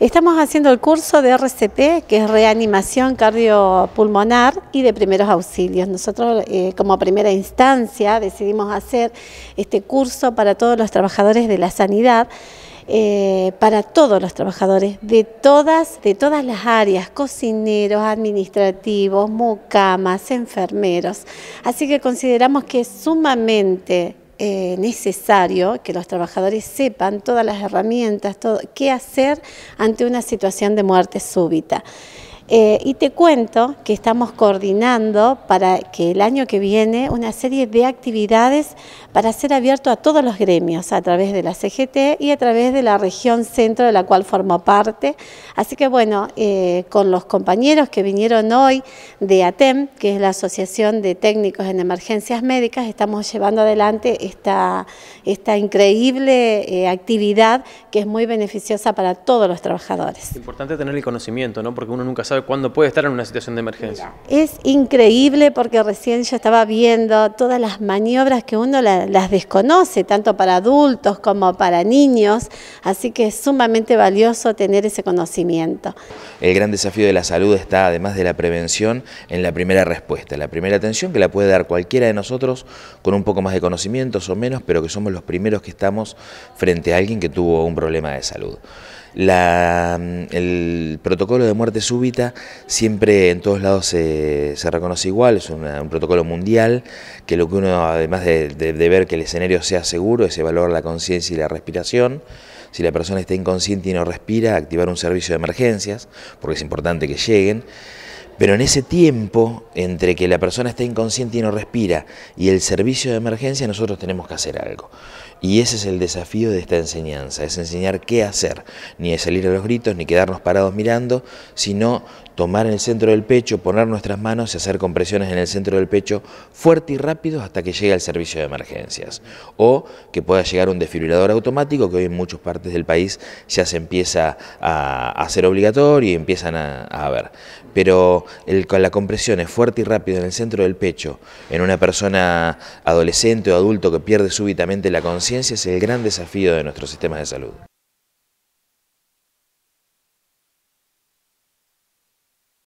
Estamos haciendo el curso de RCP, que es reanimación cardiopulmonar y de primeros auxilios. Nosotros eh, como primera instancia decidimos hacer este curso para todos los trabajadores de la sanidad. Eh, para todos los trabajadores de todas, de todas las áreas, cocineros, administrativos, mucamas, enfermeros. Así que consideramos que es sumamente eh, necesario que los trabajadores sepan todas las herramientas, todo, qué hacer ante una situación de muerte súbita. Eh, y te cuento que estamos coordinando para que el año que viene una serie de actividades para ser abierto a todos los gremios a través de la CGT y a través de la región centro de la cual formo parte. Así que bueno, eh, con los compañeros que vinieron hoy de ATEM, que es la Asociación de Técnicos en Emergencias Médicas, estamos llevando adelante esta, esta increíble eh, actividad que es muy beneficiosa para todos los trabajadores. importante tener el conocimiento, ¿no? porque uno nunca sabe cuando puede estar en una situación de emergencia. Es increíble porque recién yo estaba viendo todas las maniobras que uno las desconoce, tanto para adultos como para niños, así que es sumamente valioso tener ese conocimiento. El gran desafío de la salud está, además de la prevención, en la primera respuesta, la primera atención que la puede dar cualquiera de nosotros con un poco más de conocimientos o menos, pero que somos los primeros que estamos frente a alguien que tuvo un problema de salud. Mm, el protocolo de muerte súbita siempre en todos lados se, reconoce igual, es un protocolo mundial, que lo que uno, además de ver que el escenario sea seguro, es evaluar la conciencia y la respiración. Si la persona está inconsciente y no respira, activar un servicio de emergencias, porque es importante que lleguen. Pero en ese tiempo, entre que la persona está inconsciente y no respira, y el servicio de emergencia, nosotros tenemos que hacer algo. Y ese es el desafío de esta enseñanza, es enseñar qué hacer, ni de salir a los gritos, ni quedarnos parados mirando, sino tomar en el centro del pecho, poner nuestras manos y hacer compresiones en el centro del pecho fuerte y rápido hasta que llegue al servicio de emergencias. O que pueda llegar un desfibrilador automático, que hoy en muchas partes del país ya se empieza a hacer obligatorio y empiezan a, a ver. Pero con la compresión es fuerte y rápida en el centro del pecho en una persona adolescente o adulto que pierde súbitamente la conciencia es el gran desafío de nuestros sistemas de salud.